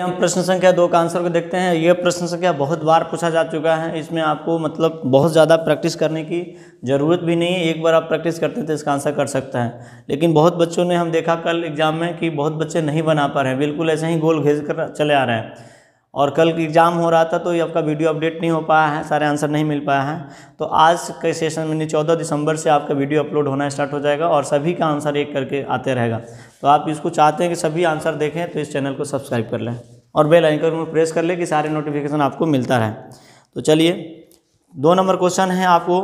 हम प्रश्न संख्या दो का आंसर को देखते हैं यह प्रश्न संख्या बहुत बार पूछा जा चुका है इसमें आपको मतलब बहुत ज़्यादा प्रैक्टिस करने की ज़रूरत भी नहीं है एक बार आप प्रैक्टिस करते हैं तो इसका आंसर कर सकते हैं लेकिन बहुत बच्चों ने हम देखा कल एग्ज़ाम में कि बहुत बच्चे नहीं बना पा रहे हैं बिल्कुल ऐसे ही गोल घेज कर चले आ रहे हैं और कल एग्ज़ाम हो रहा था तो ये आपका वीडियो अपडेट नहीं हो पाया है सारे आंसर नहीं मिल पाया है तो आज के सेशन में चौदह दिसंबर से आपका वीडियो अपलोड होना स्टार्ट हो जाएगा और सभी का आंसर एक करके आते रहेगा तो आप इसको चाहते हैं कि सभी आंसर देखें तो इस चैनल को सब्सक्राइब कर लें और बेल आइकन को प्रेस कर लें कि सारे नोटिफिकेशन आपको मिलता रहे तो चलिए दो नंबर क्वेश्चन है आपको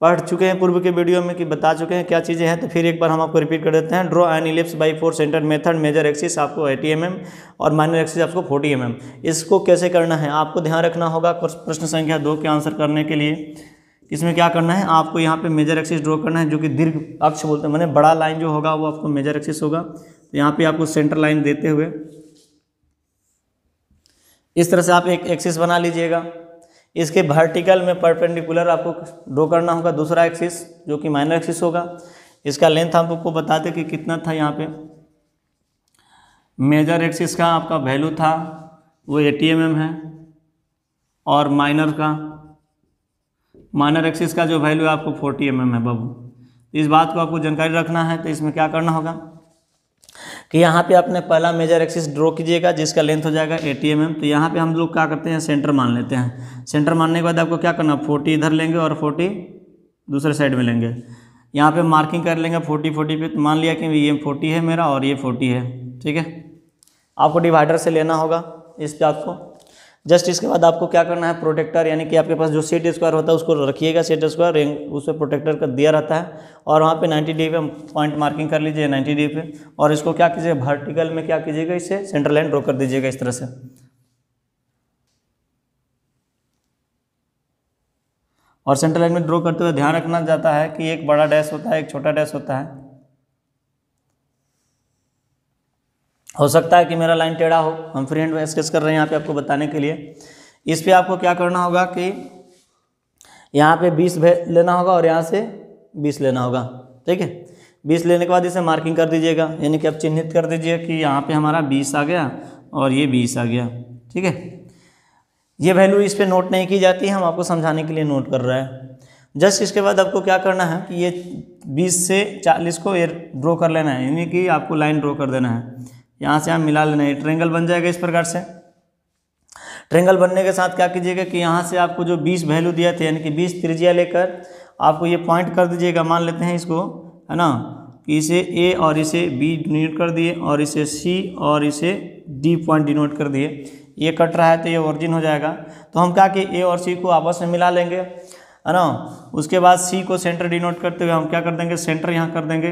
पढ़ चुके हैं पूर्व के वीडियो में कि बता चुके हैं क्या चीज़ें हैं तो फिर एक बार हम आपको रिपीट कर देते हैं draw an ellipse by four centre method major axis आपको एटी एम एम और माइनर एक्सिस आपको फोर्टी एम एम इसको कैसे करना है आपको ध्यान रखना होगा प्रश्न संख्या दो के आंसर करने के लिए इसमें क्या करना है आपको यहाँ पे मेजर एक्सिस ड्रॉ करना है जो कि दीर्घ अक्ष बोलते हैं मैंने बड़ा लाइन जो होगा वो आपको मेजर एक्सिस होगा तो यहाँ पे आपको सेंटर लाइन देते हुए इस तरह से आप एक एक्सिस बना लीजिएगा इसके वर्टिकल में परपेंडिकुलर आपको ड्रॉ करना होगा दूसरा एक्सिस जो कि माइनर एक्सिस होगा इसका लेंथ हम आपको बताते कि कितना था यहाँ पर मेजर एक्सिस का आपका वैल्यू था वो एटी एम एम है और माइनर का माइनर एक्सिस का जो वैल्यू है आपको फोर्टी एम mm है बाबू इस बात को आपको जानकारी रखना है तो इसमें क्या करना होगा कि यहाँ पे आपने पहला मेजर एक्सिस ड्रॉ कीजिएगा जिसका लेंथ हो जाएगा ए टी एम एम तो यहाँ पे हम लोग क्या करते हैं सेंटर मान लेते हैं सेंटर मानने के बाद आपको क्या करना फोर्टी इधर लेंगे और फोर्टी दूसरे साइड में लेंगे यहाँ पे मार्किंग कर लेंगे फोर्टी फोर्टी पे तो मान लिया कि ये फोर्टी है मेरा और ये फोर्टी है ठीक है आपको डिवाइडर से लेना होगा इस पर आपको जस्ट इसके बाद आपको क्या करना है प्रोटेक्टर यानी कि आपके पास जो सेट स्क्वायर होता है उसको रखिएगा सेट स्क्वायर उस पर प्रोटेक्टर का दिया रहता है और वहाँ पे 90 डिग्री पे पॉइंट मार्किंग कर लीजिए 90 डिग्री पे और इसको क्या कीजिए वर्टिकल में क्या कीजिएगा इसे सेंटर लाइन ड्रॉ कर दीजिएगा इस तरह से और सेंटर लाइन में ड्रॉ करते हुए ध्यान रखना जाता है कि एक बड़ा डैश होता है एक छोटा डैश होता है हो सकता है कि मेरा लाइन टेढ़ा हो हम फ्री हैंड में स्केच कर रहे हैं यहाँ पे आपको बताने के लिए इस पर आपको क्या करना होगा कि यहाँ पे बीस लेना होगा और यहाँ से बीस लेना होगा ठीक है बीस लेने के बाद इसे मार्किंग कर दीजिएगा यानी कि आप चिन्हित कर दीजिए कि यहाँ पे हमारा बीस आ गया और ये बीस आ गया ठीक है ये वैल्यू इस पर नोट नहीं की जाती हम आपको समझाने के लिए नोट कर रहे हैं जस्ट इसके बाद आपको क्या करना है कि ये बीस से चालीस को ये ड्रॉ कर लेना है यानी कि आपको लाइन ड्रॉ कर देना है यहाँ से हम मिला लेना है ट्रेंगल बन जाएगा इस प्रकार से ट्रेंगल बनने के साथ क्या कीजिएगा कि यहाँ से आपको जो बीस वैल्यू दिया था यानी कि बीस त्रिज्या लेकर आपको ये पॉइंट कर दीजिएगा मान लेते हैं इसको है ना कि इसे ए और इसे बी डिनोट कर दिए और इसे सी और इसे डी पॉइंट डिनोट कर दिए ये कट रहा है तो ये ओरिजिन हो जाएगा तो हम क्या कि ए और सी को आपस में मिला लेंगे है ना उसके बाद सी को सेंटर डिनोट करते हुए हम क्या कर देंगे सेंटर यहाँ कर देंगे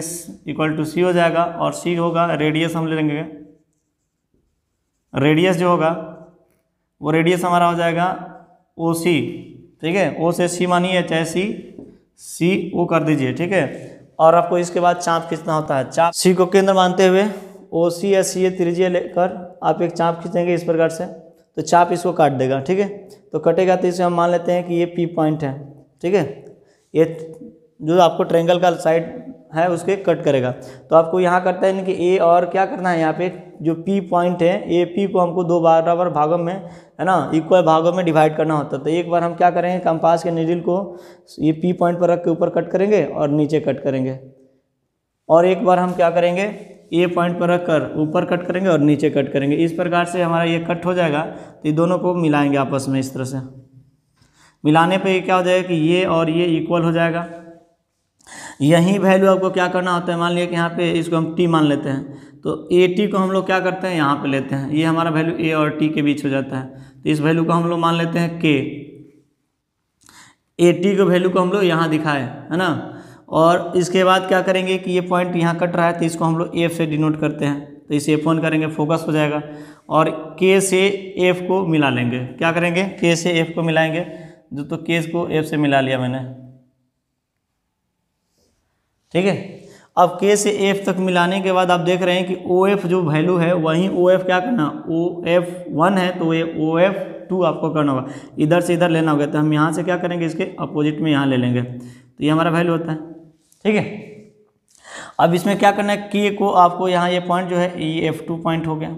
इक्वल टू सी हो जाएगा और सी होगा रेडियस हम ले लेंगे रेडियस जो होगा वो रेडियस हमारा हो जाएगा ओ सी ठीक है ओ से सी मानिए चाहे सी सी ओ कर दीजिए ठीक है और आपको इसके बाद चाँप खींचना होता है चाँप सी को केंद्र मानते हुए ओ सी या सी ए त्रिज्या लेकर आप एक चाँप खींचेंगे इस प्रकार से तो चाप इसको काट देगा ठीक है तो कटेगा तो इसे हम मान लेते हैं कि ये पी पॉइंट है ठीक है ये जो आपको ट्रेंगल का साइड है उसके कट करेगा तो आपको यहाँ करता है कि ए और क्या करना है यहाँ पे जो पी पॉइंट है ए पी को हमको दो बराबर भागों में है ना इक्वल भागों में डिवाइड करना होता है तो एक बार हम क्या करेंगे कंपास के निडिल को ये पी पॉइंट पर रख के ऊपर कट करेंगे और नीचे कट करेंगे और एक बार हम क्या करेंगे ए पॉइंट पर रख कर ऊपर कट करेंगे और नीचे कट करेंगे इस प्रकार से हमारा ये कट हो जाएगा तो ये दोनों को मिलाएंगे आपस में इस तरह से मिलाने पे क्या हो जाएगा कि ये और ये इक्वल हो जाएगा यही वैल्यू आपको क्या करना होता है मान लिया कि यहाँ पे इसको हम टी मान लेते हैं तो ए टी को हम लोग क्या करते हैं यहाँ पे लेते हैं ये हमारा वैल्यू ए और टी के बीच हो जाता है तो इस वैल्यू को हम लोग मान लेते हैं के ए टी को वैल्यू को हम लोग यहाँ दिखाए है ना और इसके बाद क्या करेंगे कि ये पॉइंट यहाँ कट रहा है तो इसको हम लोग एफ से डिनोट करते हैं तो इसे एफ वन करेंगे फोकस हो जाएगा और के से एफ को मिला लेंगे क्या करेंगे के से एफ को मिलाएंगे जो तो केस को एफ से मिला लिया मैंने ठीक है अब के से एफ तक मिलाने के बाद आप देख रहे हैं कि ओ एफ जो वैल्यू है वहीं ओ एफ क्या करना ओ एफ वन है तो ये ओ एफ टू आपको करना होगा इधर से इधर लेना होगा तो हम यहाँ से क्या करेंगे इसके अपोजिट में यहाँ ले लेंगे तो ये हमारा वैल्यू होता है ठीक है अब इसमें क्या करना है के को आपको यहाँ ये यह पॉइंट जो है ई एफ टू पॉइंट हो गया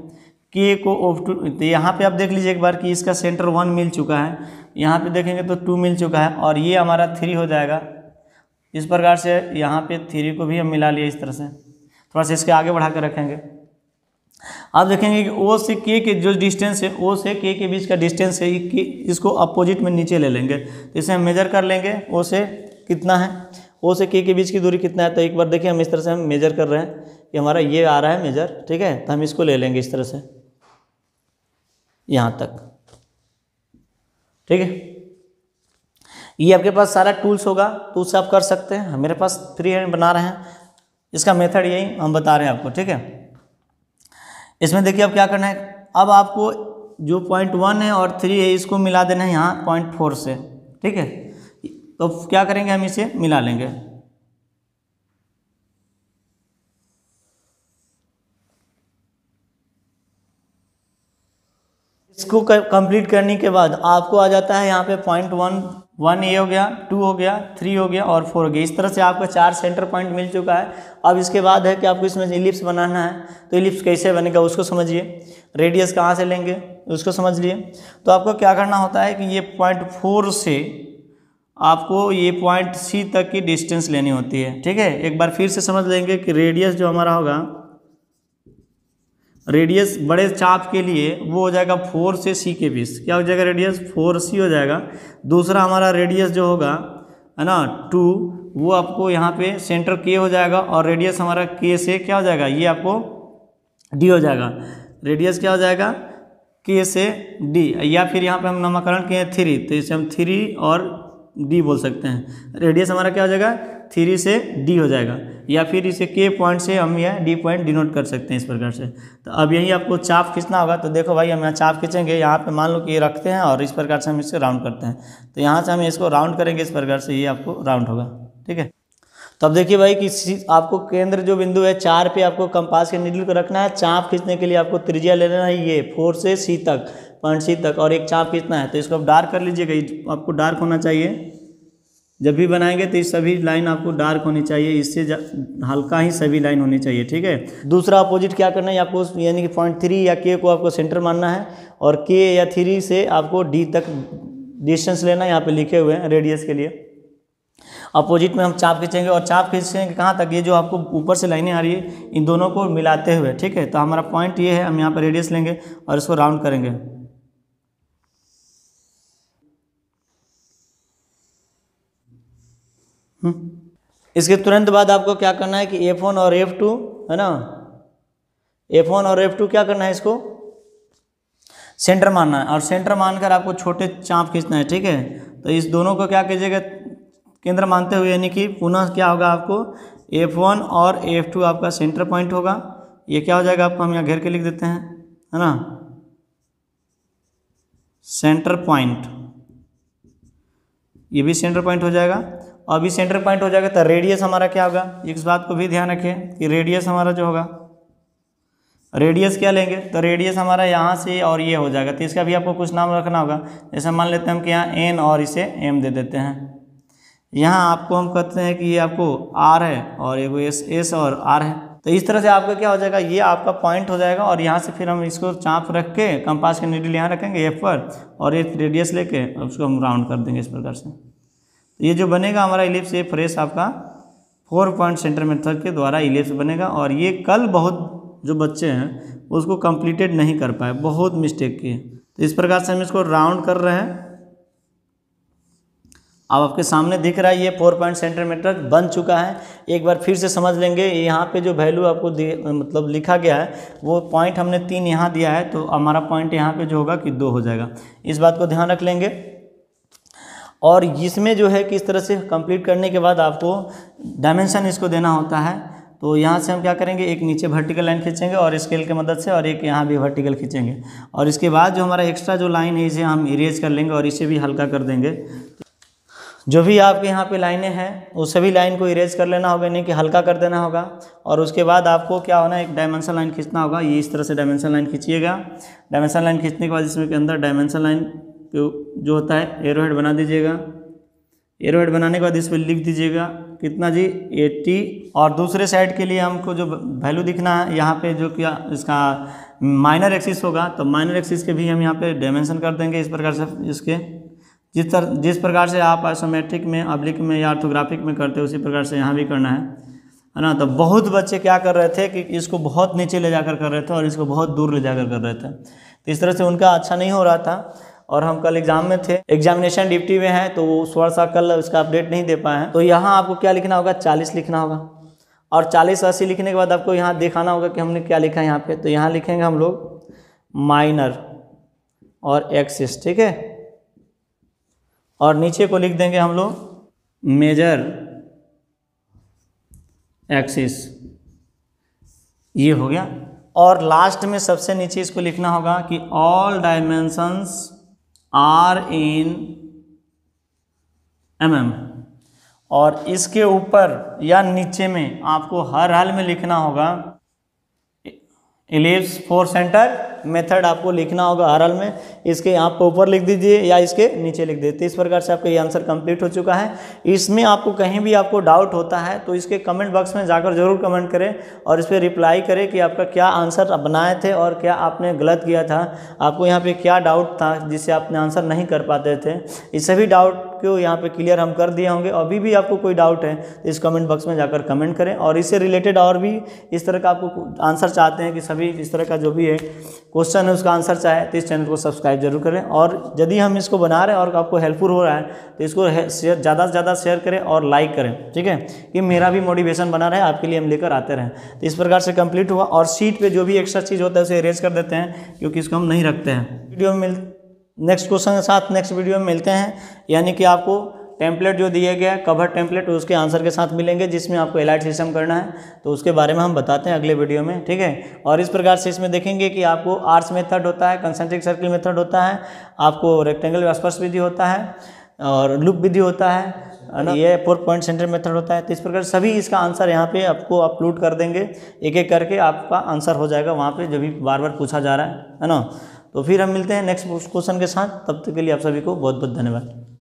के को ऑफ टू तो यहाँ पे आप देख लीजिए एक बार कि इसका सेंटर वन मिल चुका है यहाँ पे देखेंगे तो टू मिल चुका है और ये हमारा थ्री हो जाएगा इस प्रकार से यहाँ पे थ्री को भी हम मिला लिए इस तरह से थोड़ा सा इसके आगे बढ़ा कर रखेंगे आप देखेंगे कि ओ से के के जो डिस्टेंस है ओ से के के बीच का डिस्टेंस है कि इसको अपोजिट में नीचे ले लेंगे तो इसे हम मेजर कर लेंगे ओ से कितना है ओ से के के बीच की दूरी कितना है तो एक बार देखिए हम इस तरह से हम मेजर कर रहे हैं कि हमारा ये आ रहा है मेजर ठीक है तो हम इसको ले लेंगे इस तरह से यहाँ तक ठीक है ये आपके पास सारा टूल्स होगा तो उससे आप कर सकते हैं मेरे पास फ्री हैंड बना रहे हैं इसका मेथड यही हम बता रहे हैं आपको ठीक है इसमें देखिए अब क्या करना है अब आपको जो पॉइंट वन है और थ्री है इसको मिला देना है यहाँ पॉइंट फोर से ठीक है तो क्या करेंगे हम इसे मिला लेंगे इसको कंप्लीट करने के बाद आपको आ जाता है यहाँ पे पॉइंट वन वन ए हो गया टू हो गया थ्री हो गया और फोर हो गया इस तरह से आपका चार सेंटर पॉइंट मिल चुका है अब इसके बाद है कि आपको इसमें इलिप्स बनाना है तो इलिप्स कैसे बनेगा उसको समझिए रेडियस कहाँ से लेंगे उसको समझ लिए तो आपको क्या करना होता है कि ये पॉइंट फोर से आपको ये पॉइंट सी तक की डिस्टेंस लेनी होती है ठीक है एक बार फिर से समझ लेंगे कि रेडियस जो हमारा होगा रेडियस बड़े चाप के लिए वो हो जाएगा फोर से सी के बीच क्या हो जाएगा रेडियस फोर सी हो जाएगा दूसरा हमारा रेडियस जो होगा है ना टू वो आपको यहाँ पे सेंटर के हो जाएगा और रेडियस हमारा के से क्या हो जाएगा ये आपको डी हो जाएगा रेडियस क्या हो जाएगा के से डी या फिर यहाँ पे हम नामकरण किए थ्री तो इसे हम थ्री और डी बोल सकते हैं रेडियस हमारा क्या हो जाएगा थ्री से डी हो जाएगा या फिर इसे के पॉइंट से हम यह डी पॉइंट डिनोट कर सकते हैं इस प्रकार से तो अब यही आपको चाप खींचना होगा तो देखो भाई हम यहाँ चाप खींचेंगे यहाँ पे मान लो कि ये रखते हैं और इस प्रकार से हम इसको राउंड करते हैं तो यहाँ से हम इसको राउंड करेंगे इस प्रकार से ये आपको राउंड होगा ठीक है तो अब देखिए भाई कि आपको केंद्र जो बिंदु है चार पे आपको कंपास के निडल को रखना है चाप खींचने के लिए आपको त्रिज्या ले लेना है ये फोर से सी तक पॉइंट सी तक और एक चाप कितना है तो इसको आप डार्क कर लीजिएगा आपको डार्क होना चाहिए जब भी बनाएंगे तो ये सभी लाइन आपको डार्क होनी चाहिए इससे हल्का ही सभी लाइन होनी चाहिए ठीक है दूसरा अपोजिट क्या करना है आपको यानी कि पॉइंट थ्री या के को आपको सेंटर मानना है और के या थ्री से आपको डी तक डिस्टेंस लेना यहाँ पे लिखे हुए हैं रेडियस के लिए अपोजिट में हम चाप खींचेंगे और चाप खींचेंगे कहाँ तक ये जो आपको ऊपर से लाइनें आ रही है इन दोनों को मिलाते हुए ठीक है तो हमारा पॉइंट ये है हम यहाँ पर रेडियस लेंगे और इसको राउंड करेंगे हम्म। इसके तुरंत बाद आपको क्या करना है कि एफ वन और एफ टू है ना एफ वन और एफ टू क्या करना है इसको सेंटर मानना है और सेंटर मानकर आपको छोटे चाँप खींचना है ठीक है तो इस दोनों को क्या कीजिएगा केंद्र मानते हुए यानी कि पुनः क्या होगा आपको एफ वन और एफ टू आपका सेंटर पॉइंट होगा ये क्या हो जाएगा आपको हम यहाँ घेर के लिख देते हैं है ना सेंटर पॉइंट ये भी सेंटर पॉइंट हो जाएगा और अभी सेंटर पॉइंट हो जाएगा तो रेडियस हमारा क्या होगा इस बात को भी ध्यान रखें कि रेडियस हमारा जो होगा रेडियस क्या लेंगे तो रेडियस हमारा यहाँ से और ये हो जाएगा तो इसका भी आपको कुछ नाम रखना होगा जैसे मान लेते हैं हम कि यहाँ एन और इसे एम दे देते हैं यहाँ आपको हम कहते हैं कि ये आपको आर है और एक एस एस और आर है तो इस तरह से आपका क्या हो जाएगा ये आपका पॉइंट हो जाएगा और यहाँ से फिर हम इसको चाँप रख के कंपास के नीडल यहाँ रखेंगे एफ पर और एक रेडियस लेके उसको हम राउंड कर देंगे इस प्रकार से ये जो बनेगा हमारा इलिप्स ये फ्रेश आपका फोर पॉइंट सेंटर मेथड के द्वारा इलिप्स बनेगा और ये कल बहुत जो बच्चे हैं उसको कंप्लीटेड नहीं कर पाए बहुत मिस्टेक किए तो इस प्रकार से हम इसको राउंड कर रहे हैं अब आपके सामने दिख रहा है ये फोर पॉइंट सेंटीमीटर बन चुका है एक बार फिर से समझ लेंगे यहाँ पे जो वैल्यू आपको मतलब लिखा गया है वो पॉइंट हमने तीन यहाँ दिया है तो हमारा पॉइंट यहाँ पे जो होगा कि दो हो जाएगा इस बात को ध्यान रख लेंगे और इसमें जो है किस तरह से कंप्लीट करने के बाद आपको डायमेंशन इसको देना होता है तो यहाँ से हम क्या करेंगे एक नीचे वर्टिकल लाइन खींचेंगे और स्केल की मदद से और एक यहाँ भी वर्टिकल खींचेंगे और इसके बाद जो हमारा एक्स्ट्रा जो लाइन है इसे हम इरेज कर लेंगे और इसे भी हल्का कर देंगे जो भी आपके यहाँ पे लाइनें हैं वो सभी लाइन को इरेज कर लेना होगा यानी कि हल्का कर देना होगा और उसके बाद आपको क्या होना एक डायमेंशन लाइन खींचना होगा ये इस तरह से डायमेंशन लाइन खींचिएगा डायमेंशन लाइन खींचने के बाद इसमें के अंदर डायमेंशन लाइन जो होता है एरो हेड बना दीजिएगा एरो हेड बनाने के बाद इस पर लिख दीजिएगा कितना जी 80 और दूसरे साइड के लिए हमको जो वैल्यू दिखना है यहाँ पे जो क्या इसका माइनर एक्सिस होगा तो माइनर एक्सिस के भी हम यहाँ पे डायमेंशन कर देंगे इस प्रकार से इसके जिस तरह जिस प्रकार से आप आइसोमेट्रिक में अब्लिक में या आर्थोग्राफिक में करते हैं उसी प्रकार से यहाँ भी करना है है ना तो बहुत बच्चे क्या कर रहे थे कि इसको बहुत नीचे ले जाकर कर रहे थे और इसको बहुत दूर ले जाकर कर रहे थे तो इस तरह से उनका अच्छा नहीं हो रहा था और हम कल एग्जाम में थे एग्जामिनेशन ड्यूटी में है तो वो थोड़ा सा कल उसका अपडेट नहीं दे पाए हैं तो यहाँ आपको क्या लिखना होगा चालीस लिखना होगा और चालीस अस्सी लिखने के बाद आपको यहाँ दिखाना होगा कि हमने क्या लिखा है यहाँ पे तो यहाँ लिखेंगे हम लोग माइनर और एक्सिस ठीक है और नीचे को लिख देंगे हम लोग मेजर एक्सिस ये हो गया और लास्ट में सबसे नीचे इसको लिखना होगा कि all dimensions are in M M और इसके ऊपर या नीचे में आपको हर हाल में लिखना होगा इलेप्स फोर सेंटर मेथड आपको लिखना होगा हर हाल में इसके पर ऊपर लिख दीजिए या इसके नीचे लिख दीजिए तो इस प्रकार से आपका ये आंसर कंप्लीट हो चुका है इसमें आपको कहीं भी आपको डाउट होता है तो इसके कमेंट बॉक्स में जाकर जरूर कमेंट करें और इस पर रिप्लाई करें कि आपका क्या आंसर बनाए थे और क्या आपने गलत किया था आपको यहाँ पर क्या डाउट था जिसे आपने आंसर नहीं कर पाते थे इस सभी डाउट को यहाँ पर क्लियर हम कर दिए होंगे अभी भी आपको कोई डाउट है तो इस कमेंट बॉक्स में जाकर कमेंट करें और इससे रिलेटेड और भी इस तरह का आपको आंसर चाहते हैं कि सभी इस तरह का जो भी है क्वेश्चन है उसका आंसर चाहे तो इस चैनल को सब्सक्राइब जरूर करें और यदि हम इसको बना रहे हैं और आपको हेल्पफुल हो रहा है तो इसको शेयर ज़्यादा से ज़्यादा शेयर करें और लाइक करें ठीक है कि मेरा भी मोटिवेशन बना रहे आपके लिए हम लेकर आते रहें तो इस प्रकार से कंप्लीट हुआ और सीट पर जो भी एक्स्ट्रा चीज़ होता है उसे अरेज कर देते हैं क्योंकि इसको हम नहीं रखते हैं वीडियो में मिल नेक्स्ट क्वेश्चन के साथ नेक्स्ट वीडियो में मिलते हैं यानी कि आपको टेम्पलेट जो दिया गया है कवर टेम्पलेट उसके आंसर के साथ मिलेंगे जिसमें आपको एलाइट सिस्टम करना है तो उसके बारे में हम बताते हैं अगले वीडियो में ठीक है और इस प्रकार से इसमें देखेंगे कि आपको आर्ट्स मेथड होता है कंसेंट्रिक सर्किल मेथड होता है आपको रेक्टेंगल स्पर्श विधि होता है और लुप विधि होता है ये फोर पॉइंट सेंटर मेथड होता है तो इस प्रकार सभी इसका आंसर यहाँ पे आपको अपलोड कर देंगे एक एक करके आपका आंसर हो जाएगा वहाँ पे जो भी बार बार पूछा जा रहा है है ना तो फिर हम मिलते हैं नेक्स्ट क्वेश्चन के साथ तब तक के लिए आप सभी को बहुत बहुत धन्यवाद